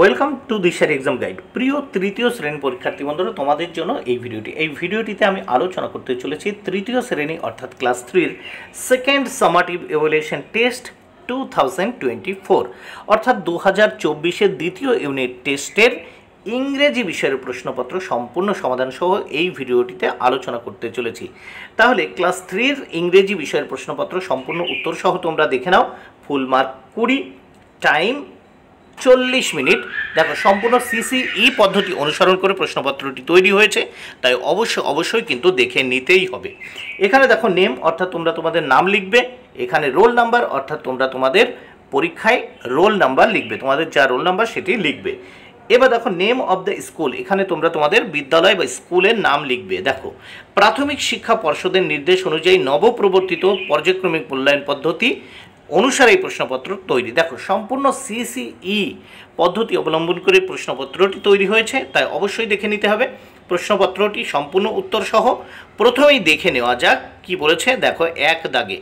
welcome to দিশার exam guide প্রিয় তৃতীয় শ্রেণী পরীক্ষার্থী বন্ধুরা তোমাদের জন্য এই ভিডিওটি এই ভিডিওটিতে আমি আলোচনা করতে চলেছি তৃতীয় শ্রেণী অর্থাৎ ক্লাস থ্রির second summative evaluation test two thousand twenty four অর্থাৎ দু হাজার চব্বিশের দ্বিতীয় ইউনিট টেস্টের ইংরেজি বিষয়ের প্রশ্নপত্র সম্পূর্ণ সমাধান সহ এই ভিডিওটিতে আলোচনা করতে চলেছি তাহলে ক্লাস থ্রির ইংরেজি বিষয়ের প্রশ্নপত্র সম্পূর্ণ উত্তর সহ তোমরা দেখে নাও ফুল মার্ক কুড়ি টাইম চল্লিশ মিনিট দেখো সম্পূর্ণ সিসিই e পদ্ধতি অনুসরণ করে প্রশ্নপত্রটি তৈরি হয়েছে তাই অবশ্যই অবশ্যই কিন্তু দেখে নিতেই হবে এখানে দেখো নেম অর্থাৎ তোমরা তোমাদের নাম লিখবে এখানে রোল নাম্বার অর্থাৎ তোমরা তোমাদের পরীক্ষায় রোল নাম্বার লিখবে তোমাদের যা রোল নাম্বার সেটি লিখবে এবার দেখো নেম অব দ্য স্কুল এখানে তোমরা তোমাদের বিদ্যালয় বা স্কুলের নাম লিখবে দেখো প্রাথমিক শিক্ষা পর্ষদের নির্দেশ অনুযায়ী নবপ্রবর্তিত পর্যায়ক্রমিক মূল্যায়ন পদ্ধতি অনুসারে এই প্রশ্নপত্র তৈরি দেখো সম্পূর্ণ সিসিই e পদ্ধতি অবলম্বন করে প্রশ্নপত্রটি তৈরি হয়েছে তাই অবশ্যই দেখে নিতে হবে প্রশ্নপত্রটি সম্পূর্ণ উত্তর সহ প্রথমেই দেখে নেওয়া যাক কি বলেছে দেখো এক দাগে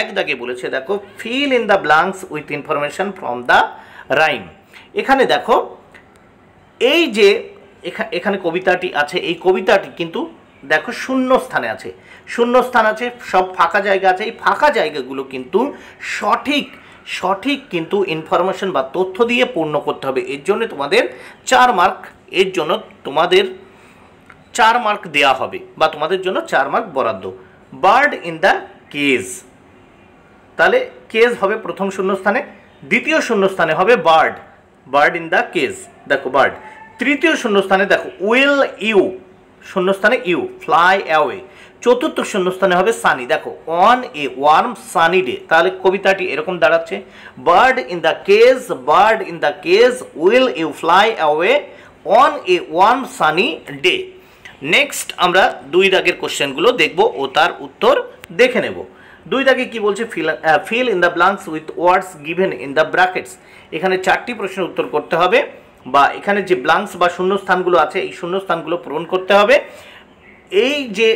এক দাগে বলেছে দেখো fill in the blanks with information from the rhyme এখানে দেখো এই যে এখানে কবিতাটি আছে এই কবিতাটি কিন্তু দেখো শূন্য স্থানে আছে শূন্য স্থান আছে সব ফাঁকা জায়গা আছে এই ফাঁকা জায়গাগুলো কিন্তু সঠিক সঠিক কিন্তু ইনফরমেশন বা তথ্য দিয়ে পূর্ণ করতে হবে এর জন্য তোমাদের চার মার্ক এর জন্য তোমাদের চার মার্ক দেয়া হবে বা তোমাদের জন্য চার মার্ক বরাদ্দ বার্ড ইন দ্য কেজ তাহলে কেজ হবে প্রথম শূন্যস্থানে দ্বিতীয় শূন্যস্থানে হবে bird bird in the cage দেখো বার্ড তৃতীয় শূন্যস্থানে দেখো উইল ইউ শূন্যস্থানে ইউ ফ্লাই অ্যাওয়ে চতুর্থ শূন্যস্থানে হবে সানি দেখো on a warm sunny day তাহলে কবিতাটি এরকম দাঁড়াচ্ছে bird in the cage bird in the cage will you fly away on a warm sunny day next আমরা দুই দাগের কোশ্চেনগুলো দেখব ও তার উত্তর দেখে নেব দুই দাগে কি বলছে fill fill in the blanks with words given in the brackets এখানে চারটি প্রশ্নের উত্তর করতে হবে বা এখানে যে ব্লাঙ্কস বা শূন্যস্থানগুলো আছে এই শূন্যস্থানগুলো পূরণ করতে হবে এই যে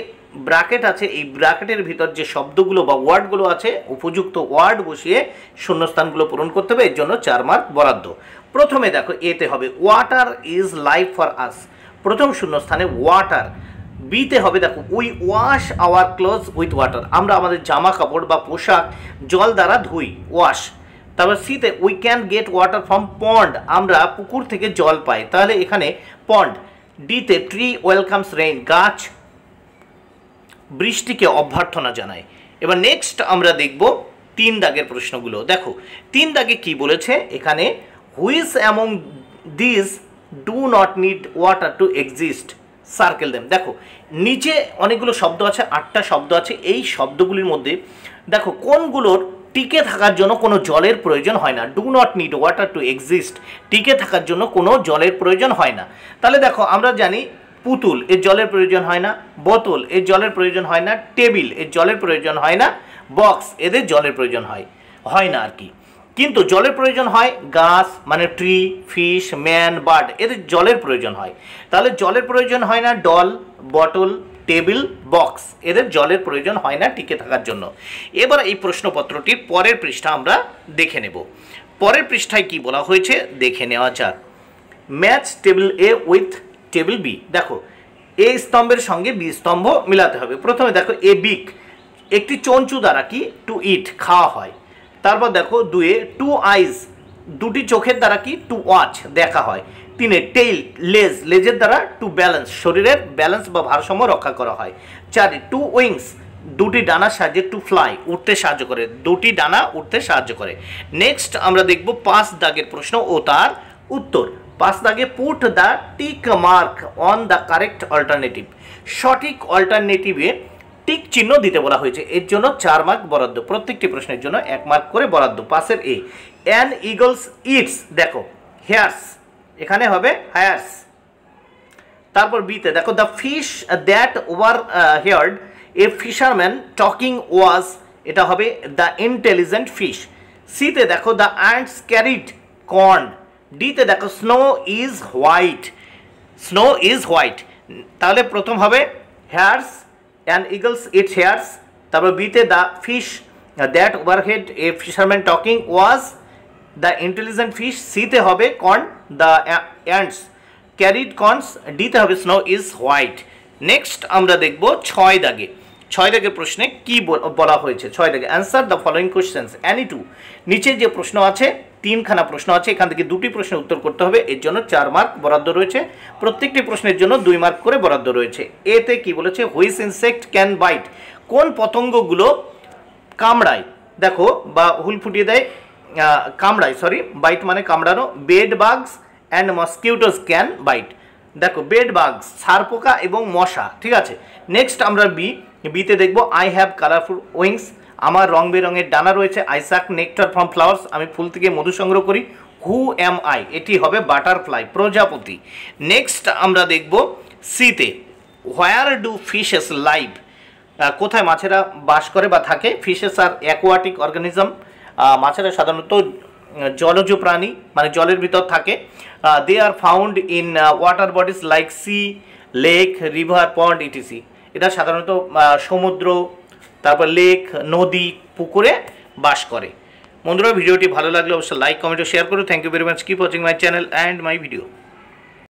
ব্রাকেট আছে এই ব্রাকেটের ভিতর যে শব্দগুলো বা ওয়ার্ডগুলো আছে উপযুক্ত ওয়ার্ড বসিয়ে শূন্যস্থানগুলো পূরণ করতে হবে এর জন্য চার মার্ক বরাদ্দ প্রথমে দেখো এতে হবে water is life for us প্রথম শূন্যস্থানে ওয়াটার বিতে হবে দেখো we wash our clothes with water আমরা আমাদের জামা কাপড় বা পোশাক জল দ্বারা ধুই ওয়াশ তারপর শীতে we can get water from pond আমরা পুকুর থেকে জল পাই তাহলে এখানে পন্ড ডিতে ট্রি ওয়েলকামস রেইন গাছ বৃষ্টিকে অভ্যর্থনা জানায় এবার নেক্সট আমরা দেখব তিন দাগের প্রশ্নগুলো দেখো তিন দাগে কি বলেছে এখানে which among this do not need water to exist circle them দেখো নিচে অনেকগুলো শব্দ আছে আটটা শব্দ আছে এই শব্দগুলির মধ্যে দেখো কোনগুলোর টিকে থাকার জন্য কোনো জলের প্রয়োজন হয় না do not need water to exist টিকে থাকার জন্য কোনো জলের প্রয়োজন হয় না তাহলে দেখো আমরা জানি পুতুল এর জলের প্রয়োজন হয় না বোতল এর জলের প্রয়োজন হয় না টেবিল এর জলের প্রয়োজন হয় না বক্স এদের জলের প্রয়োজন হয় হয় না আর কি কিন্তু জলের প্রয়োজন হয় গাছ মানে ট্রি ফিশ ম্যান বার্ড এদের জলের প্রয়োজন হয় তাহলে জলের প্রয়োজন হয় না ডল বটল টেবিল বক্স এদের জলের প্রয়োজন হয় না টিকে থাকার জন্য এবার এই প্রশ্নপত্রটির পরের পৃষ্ঠা আমরা দেখে নেব পরের পৃষ্ঠায় কি বলা হয়েছে দেখে নেওয়া যাক match table A with table B দেখো এ স্তম্ভের সঙ্গে বি স্তম্ভ মিলাতে হবে প্রথমে দেখো এ বিক একটি চঞ্চু দ্বারা কি টু ইট খাওয়া হয় তারপর দেখো দুয়ে টু আইস দুটি চোখের দ্বারা কি টু ওয়াচ দেখা হয় তিনে টেইল লেজ লেজের দ্বারা টু ব্যালেন্স শরীরের ব্যালেন্স বা ভারসাম্য রক্ষা করা হয় চার টু উইংস দুটি ডানার সাহায্যে টু ফ্লাই উঠতে সাহায্য করে দুটি ডানা উঠতে সাহায্য করে নেক্সট আমরা দেখব পাঁচ দাগের প্রশ্ন ও তার উত্তর পাঁচ দাগে put the tick mark on the correct alternative সঠিক অল্টারনেটিভে টিক চিহ্ন দিতে বলা হয়েছে এর জন্য চার মার্ক বরাদ্দ প্রত্যেকটি প্রশ্নের জন্য এক মার্ক করে বরাদ্দ পাশের এ অ্যান ইগলস ইটস দেখো হেয়ার্স এখানে হবে হায়ার্স তারপর বিতে দেখো the fish that overheard a fisherman talking was এটা হবে দ্য ইন্টেলিজেন্ট ফিশ সিতে দেখো দ্য অ্যান্ডস ক্যারিড কর্ন ডিতে দেখো snow is white snow is white তাহলে প্রথম হবে hares and eagles eat hares তারপর বিতে the fish that overheard a fisherman talking was the intelligent fish সিতে হবে corn the ants carried corns ডিতে হবে স্নো ইজ হোয়াইট নেক্সট আমরা দেখব ছয় দাগে ছয় দাগের প্রশ্নে কী বলা হয়েছে ছয় দাগে answer the following questions any two নিচে যে প্রশ্ন আছে তিনখানা প্রশ্ন আছে এখান থেকে দুটি প্রশ্নের উত্তর করতে হবে এর জন্য চার মার্ক বরাদ্দ রয়েছে প্রত্যেকটি প্রশ্নের জন্য দুই মার্ক করে বরাদ্দ রয়েছে এতে কি বলেছে হুইস ইনসেক্ট ক্যান বাইট কোন পতঙ্গগুলো কামড়ায় দেখো বা হুল ফুটিয়ে দেয় কামড়ায় সরি বাইট মানে কামড়ানো bed bugs and mosquitoes can bite দেখো বেড বাগস সারপোকা এবং মশা ঠিক আছে নেক্সট আমরা বি বিতে দেখবো আই হ্যাভ কালারফুল উইংস আমার রং বেরঙের ডানা রয়েছে আইসাক নেকটার ফ্রম ফ্লাওয়ার্স আমি ফুল থেকে মধু সংগ্রহ করি হু এম আই এটি হবে বাটারফ্লাই প্রজাপতি নেক্সট আমরা দেখব সিতে হোয়ার ডু ফিশেস লাইভ কোথায় মাছেরা বাস করে বা থাকে ফিশেস আর অ্যাকোয়াটিক অর্গানিজম মাছেরা সাধারণত জলজ প্রাণী মানে জলের ভিতর থাকে they are found in water bodies like sea lake river pond etc এটা সাধারণত সমুদ্র তারপর লেক নদী পুকুরে বাস করে বন্ধুরা ভিডিওটি ভালো লাগলে অবশ্যই লাইক কমেন্ট ও শেয়ার করো thank you very much keep watching my channel and my video